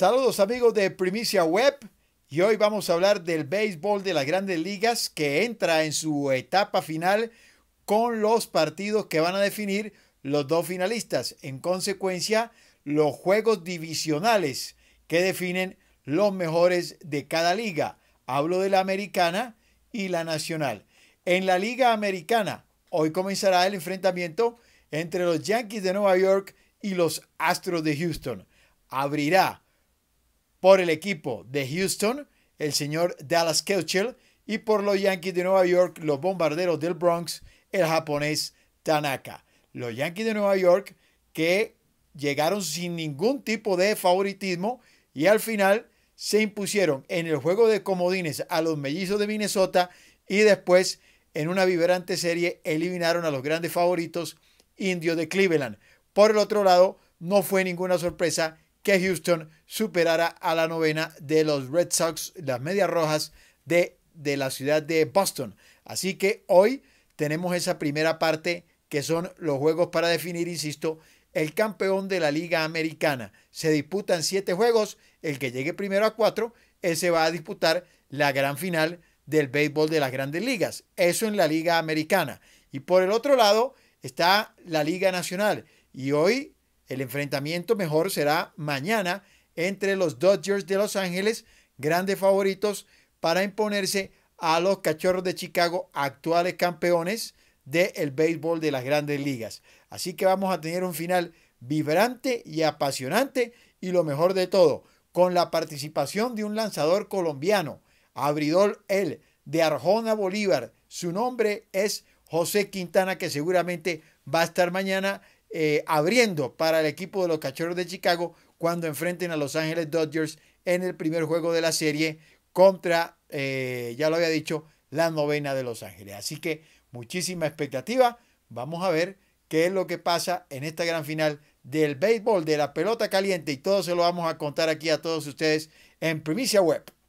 Saludos amigos de Primicia Web y hoy vamos a hablar del béisbol de las grandes ligas que entra en su etapa final con los partidos que van a definir los dos finalistas. En consecuencia, los juegos divisionales que definen los mejores de cada liga. Hablo de la americana y la nacional. En la liga americana, hoy comenzará el enfrentamiento entre los Yankees de Nueva York y los Astros de Houston. Abrirá por el equipo de Houston, el señor Dallas Keuchel, y por los Yankees de Nueva York, los bombarderos del Bronx, el japonés Tanaka. Los Yankees de Nueva York que llegaron sin ningún tipo de favoritismo y al final se impusieron en el juego de comodines a los mellizos de Minnesota y después en una vibrante serie eliminaron a los grandes favoritos indios de Cleveland. Por el otro lado, no fue ninguna sorpresa que Houston superara a la novena de los Red Sox, las Medias Rojas de, de la ciudad de Boston. Así que hoy tenemos esa primera parte que son los juegos para definir, insisto, el campeón de la Liga Americana. Se disputan siete juegos, el que llegue primero a cuatro, ese va a disputar la gran final del béisbol de las grandes ligas. Eso en la Liga Americana. Y por el otro lado está la Liga Nacional. Y hoy el enfrentamiento mejor será mañana entre los Dodgers de Los Ángeles, grandes favoritos para imponerse a los Cachorros de Chicago, actuales campeones del béisbol de las grandes ligas. Así que vamos a tener un final vibrante y apasionante y lo mejor de todo, con la participación de un lanzador colombiano, abridor él, de Arjona Bolívar. Su nombre es José Quintana, que seguramente va a estar mañana eh, abriendo para el equipo de los Cachorros de Chicago cuando enfrenten a Los Ángeles Dodgers en el primer juego de la serie contra, eh, ya lo había dicho, la novena de Los Ángeles. Así que muchísima expectativa. Vamos a ver qué es lo que pasa en esta gran final del béisbol, de la pelota caliente y todo se lo vamos a contar aquí a todos ustedes en Primicia Web.